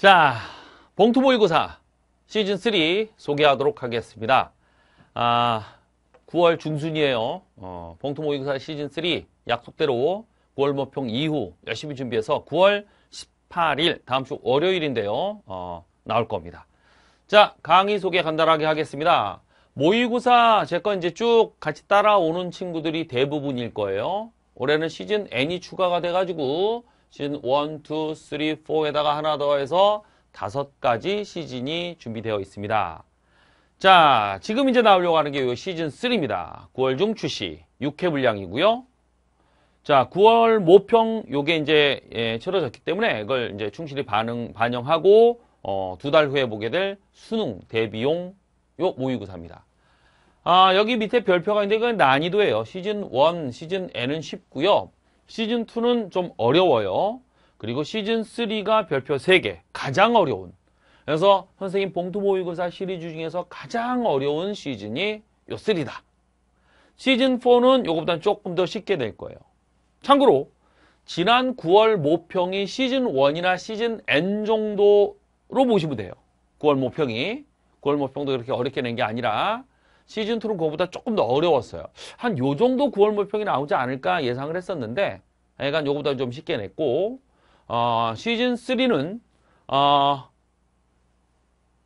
자, 봉투 모의고사 시즌 3 소개하도록 하겠습니다. 아, 9월 중순이에요. 어, 봉투 모의고사 시즌 3 약속대로 9월 모평 이후 열심히 준비해서 9월 18일 다음 주 월요일인데요. 어, 나올 겁니다. 자, 강의 소개 간단하게 하겠습니다. 모의고사 제건 이제 쭉 같이 따라오는 친구들이 대부분일 거예요. 올해는 시즌 N이 추가가 돼가지고 시즌 1, 2, 3, 4에다가 하나 더해서 다섯 가지 시즌이 준비되어 있습니다. 자, 지금 이제 나오려고 하는 게 시즌 3입니다. 9월 중 출시 6회 분량이고요. 자, 9월 모평 요게 이제 예, 치러졌기 때문에 이걸 이제 충실히 반응, 반영하고 어, 두 달 후에 보게 될 수능 대비용 요 모의고사입니다. 아, 여기 밑에 별표가 있는데 이건 난이도예요. 시즌 1, 시즌 N은 쉽고요. 시즌2는 좀 어려워요. 그리고 시즌3가 별표 3개, 가장 어려운. 그래서 선생님 봉투 모의고사 시리즈 중에서 가장 어려운 시즌이 요 3다. 시즌4는 요거보다 조금 더 쉽게 될 거예요. 참고로 지난 9월 모평이 시즌1이나 시즌N 정도로 보시면 돼요. 9월 모평이. 9월 모평도 그렇게 어렵게 낸 게 아니라 시즌2는 그거보다 조금 더 어려웠어요. 한 요 정도 9월 물평이 나오지 않을까 예상을 했었는데 약간 요거보다 좀 쉽게 냈고 어, 시즌3는 어,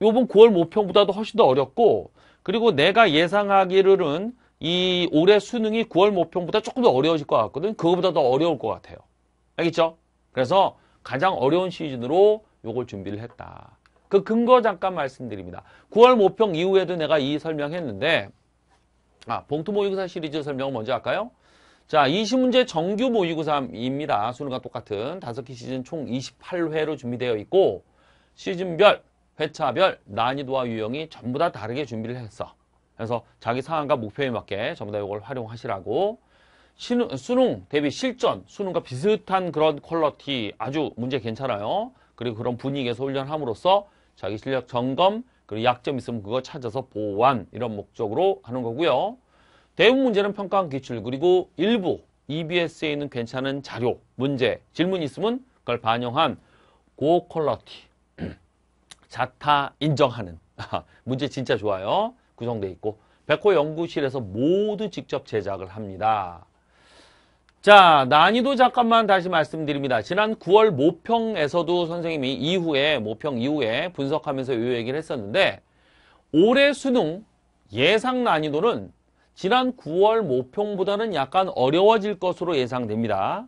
요번 9월 모평보다도 훨씬 더 어렵고 그리고 내가 예상하기로는 이 올해 수능이 9월 모평보다 조금 더 어려워질 것 같거든. 그거보다 더 어려울 것 같아요. 알겠죠? 그래서 가장 어려운 시즌으로 요걸 준비를 했다. 그 근거 잠깐 말씀드립니다. 9월 모평 이후에도 내가 이 설명했는데 아 봉투 모의고사 시리즈 설명 을 먼저 할까요? 자, 20문제 정규 모의고사입니다. 수능과 똑같은 5개 시즌 총 28회로 준비되어 있고 시즌별, 회차별, 난이도와 유형이 전부 다 다르게 준비를 했어. 그래서 자기 상황과 목표에 맞게 전부 다 이걸 활용하시라고 신 수능 대비 실전, 수능과 비슷한 그런 퀄러티 아주 문제 괜찮아요. 그리고 그런 분위기에서 훈련함으로써 자기 실력 점검, 그리고 약점 있으면 그거 찾아서 보완 이런 목적으로 하는 거고요. 대부분 문제는 평가원 기출 그리고 일부 EBS에 있는 괜찮은 자료, 문제, 질문 이 있으면 그걸 반영한 고퀄러티 자타 인정하는 문제 진짜 좋아요. 구성돼 있고 백호 연구실에서 모두 직접 제작을 합니다. 자 난이도 잠깐만 다시 말씀드립니다. 지난 9월 모평에서도 선생님이 이후에 모평 이후에 분석하면서 요 얘기를 했었는데 올해 수능 예상 난이도는 지난 9월 모평보다는 약간 어려워질 것으로 예상됩니다.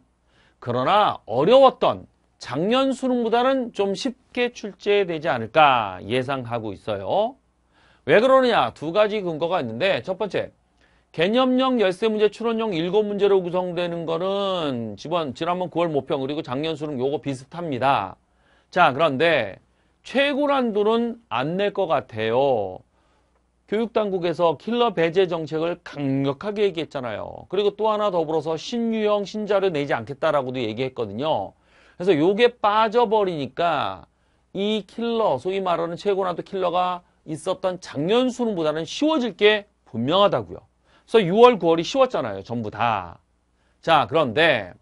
그러나 어려웠던 작년 수능보다는 좀 쉽게 출제되지 않을까 예상하고 있어요. 왜 그러느냐 두 가지 근거가 있는데 첫 번째 개념형 열쇠 문제 추론형 일곱 문제로 구성되는 거는 지번 지난번 9월 모평 그리고 작년 수능 요거 비슷합니다. 자 그런데 최고란도는 안 낼 것 같아요. 교육당국에서 킬러 배제 정책을 강력하게 얘기했잖아요. 그리고 또 하나 더불어서 신유형 신자를 내지 않겠다라고도 얘기했거든요. 그래서 요게 빠져버리니까 이 킬러 소위 말하는 최고난도 킬러가 있었던 작년 수능보다는 쉬워질 게 분명하다고요. 그래서 6월, 9월이 쉬웠잖아요. 전부 다. 자, 그런데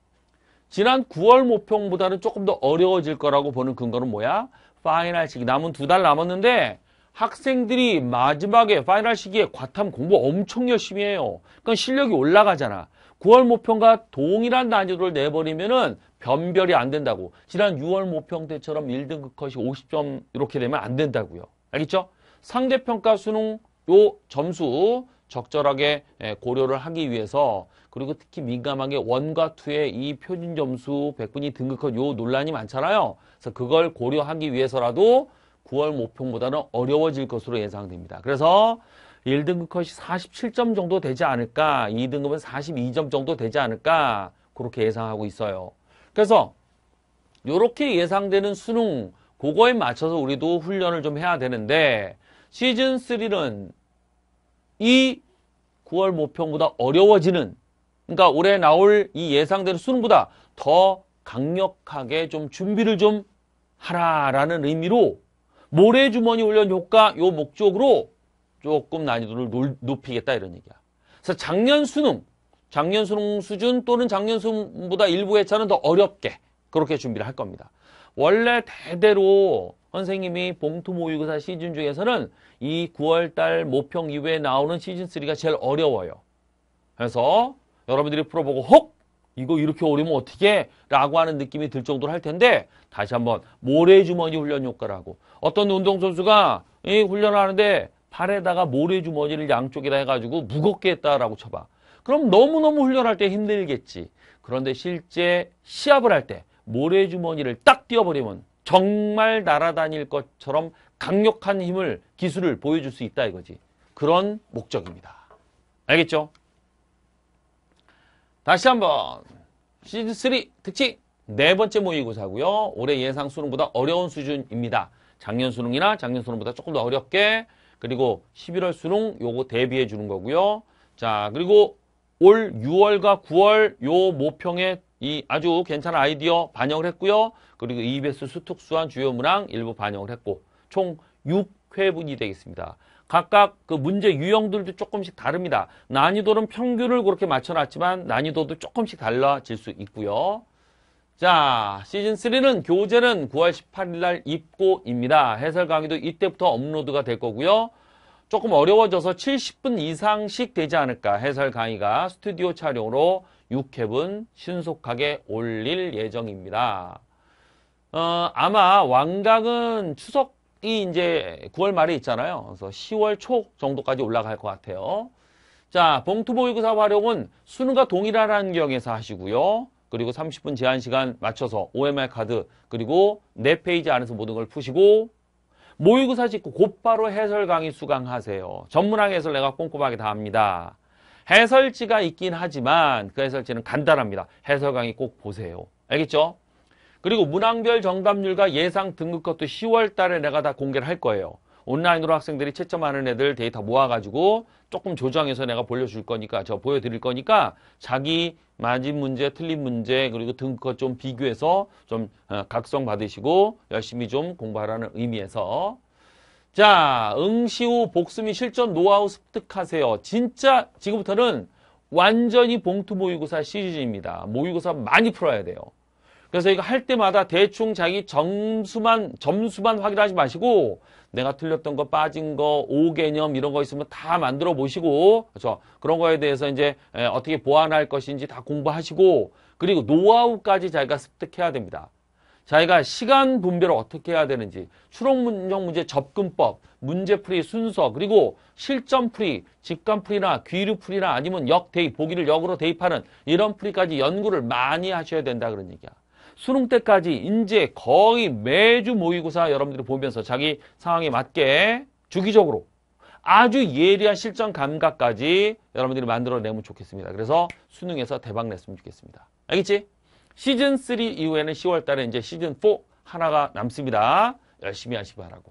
지난 9월 모평보다는 조금 더 어려워질 거라고 보는 근거는 뭐야? 파이널 시기 남은 두 달 남았는데 학생들이 마지막에 파이널 시기에 과탐 공부 엄청 열심히 해요. 그러니까 실력이 올라가잖아. 9월 모평과 동일한 난이도를 내버리면은 변별이 안 된다고. 지난 6월 모평 때처럼 1등급 컷이 50점 이렇게 되면 안 된다고요. 알겠죠? 상대평가 수능 요 점수 적절하게 예, 고려를 하기 위해서 그리고 특히 민감하게 원과 투의 이 표준 점수 백분위 등급컷 요 논란이 많잖아요. 그래서 그걸 고려하기 위해서라도 9월 모평보다는 어려워질 것으로 예상됩니다. 그래서 1등급 컷이 47점 정도 되지 않을까 2등급은 42점 정도 되지 않을까 그렇게 예상하고 있어요. 그래서 이렇게 예상되는 수능 그거에 맞춰서 우리도 훈련을 좀 해야 되는데 시즌 3는 이 9월 모평보다 어려워지는 그러니까 올해 나올 이 예상되는 수능보다 더 강력하게 좀 준비를 좀 하라라는 의미로 모래주머니 훈련 효과 요 목적으로 조금 난이도를 높이겠다 이런 얘기야. 그래서 작년 수능, 작년 수능 수준 또는 작년 수능보다 일부 회차는 더 어렵게 그렇게 준비를 할 겁니다. 원래 대대로 선생님이 봉투 모의고사 시즌 중에서는 이 9월달 모평 이후에 나오는 시즌3가 제일 어려워요. 그래서 여러분들이 풀어보고 혹 이거 이렇게 어려면 어떻게 라고 하는 느낌이 들 정도로 할 텐데 다시 한번 모래주머니 훈련 효과라고 어떤 운동선수가 이 훈련을 하는데 팔에다가 모래주머니를 양쪽에다 해가지고 무겁게 했다라고 쳐봐. 그럼 너무너무 훈련할 때 힘들겠지. 그런데 실제 시합을 할 때 모래주머니를 딱 띄워버리면 정말 날아다닐 것처럼 강력한 힘을 기술을 보여줄 수 있다 이거지. 그런 목적입니다. 알겠죠? 다시 한번 시즌3 특징 네 번째 모의고사고요. 올해 예상 수능보다 어려운 수준입니다. 작년 수능이나 작년 수능보다 조금 더 어렵게 그리고 11월 수능 요거 대비해 주는 거고요. 자 그리고 올 6월과 9월 요 모평에 이 아주 괜찮은 아이디어 반영을 했고요. 그리고 EBS 수특수한 주요 문항 일부 반영을 했고 총 6회분이 되겠습니다. 각각 그 문제 유형들도 조금씩 다릅니다. 난이도는 평균을 그렇게 맞춰놨지만 난이도도 조금씩 달라질 수 있고요. 자, 시즌3는 교재는 9월 18일 날 입고입니다. 해설 강의도 이때부터 업로드가 될 거고요. 조금 어려워져서 70분 이상씩 되지 않을까 해설 강의가 스튜디오 촬영으로 6회분 신속하게 올릴 예정입니다. 어, 아마 왕강은 추석이 이제 9월 말에 있잖아요. 그래서 10월 초 정도까지 올라갈 것 같아요. 자, 봉투 보이고사 활용은 수능과 동일한 경에서 하시고요. 그리고 30분 제한 시간 맞춰서 OMR 카드 그리고 내 네 페이지 안에서 모든 걸 푸시고 모의고사 짓고 곧바로 해설 강의 수강하세요. 전문학 해설 내가 꼼꼼하게 다 합니다. 해설지가 있긴 하지만 그 해설지는 간단합니다. 해설 강의 꼭 보세요. 알겠죠? 그리고 문항별 정답률과 예상 등급컷도 10월 달에 내가 다 공개를 할 거예요. 온라인으로 학생들이 채점하는 애들 데이터 모아가지고 조금 조정해서 내가 보여줄 거니까 저 보여드릴 거니까 자기 맞은 문제, 틀린 문제 그리고 등컷 좀 비교해서 좀 어, 각성 받으시고 열심히 좀 공부하라는 의미에서 자 응시 후 복습 및 실전 노하우 습득하세요. 진짜 지금부터는 완전히 봉투 모의고사 시리즈입니다 모의고사 많이 풀어야 돼요. 그래서 이거 할 때마다 대충 자기 점수만 점수만 확인하지 마시고 내가 틀렸던 거 빠진 거 오개념 이런 거 있으면 다 만들어 보시고 그렇죠? 그런 거에 대해서 이제 어떻게 보완할 것인지 다 공부하시고 그리고 노하우까지 자기가 습득해야 됩니다. 자기가 시간 분별을 어떻게 해야 되는지 추론문형 문제 접근법 문제풀이 순서 그리고 실전풀이 직관풀이나 귀류풀이나 아니면 역 대입 보기를 역으로 대입하는 이런 풀이까지 연구를 많이 하셔야 된다 그런 얘기야. 수능 때까지 이제 거의 매주 모의고사 여러분들이 보면서 자기 상황에 맞게 주기적으로 아주 예리한 실전 감각까지 여러분들이 만들어내면 좋겠습니다. 그래서 수능에서 대박 냈으면 좋겠습니다. 알겠지? 시즌 3 이후에는 10월 달에 이제 시즌 4 하나가 남습니다. 열심히 하시기 바라고.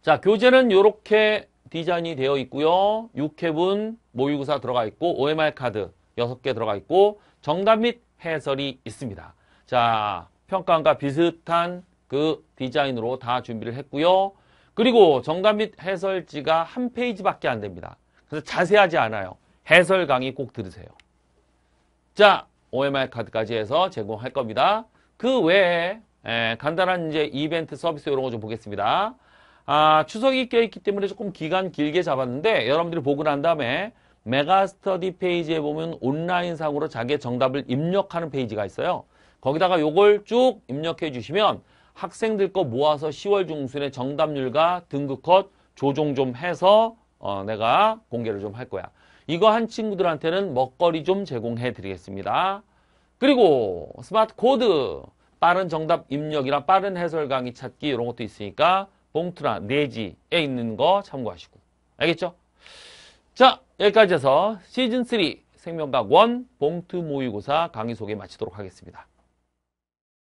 자, 교재는 이렇게 디자인이 되어 있고요. 6회분 모의고사 들어가 있고 OMR 카드 6개 들어가 있고 정답 및 해설이 있습니다. 자, 평가원과 비슷한 그 디자인으로 다 준비를 했고요. 그리고 정답 및 해설지가 한 페이지밖에 안 됩니다. 그래서 자세하지 않아요. 해설 강의 꼭 들으세요. 자, OMR 카드까지 해서 제공할 겁니다. 그 외에 에, 예, 간단한 이제 이벤트 서비스 이런 거 좀 보겠습니다. 아, 추석이 껴있기 때문에 조금 기간 길게 잡았는데 여러분들이 보고 난 다음에 메가스터디 페이지에 보면 온라인상으로 자기의 정답을 입력하는 페이지가 있어요. 거기다가 요걸 쭉 입력해 주시면 학생들 거 모아서 10월 중순에 정답률과 등급컷 조정 좀 해서 어, 내가 공개를 좀 할 거야. 이거 한 친구들한테는 먹거리 좀 제공해 드리겠습니다. 그리고 스마트 코드 빠른 정답 입력이나 빠른 해설 강의 찾기 이런 것도 있으니까 봉투나 내지에 있는 거 참고하시고 알겠죠? 자, 여기까지 해서 시즌3 생명과학 1 봉투 모의고사 강의 소개 마치도록 하겠습니다.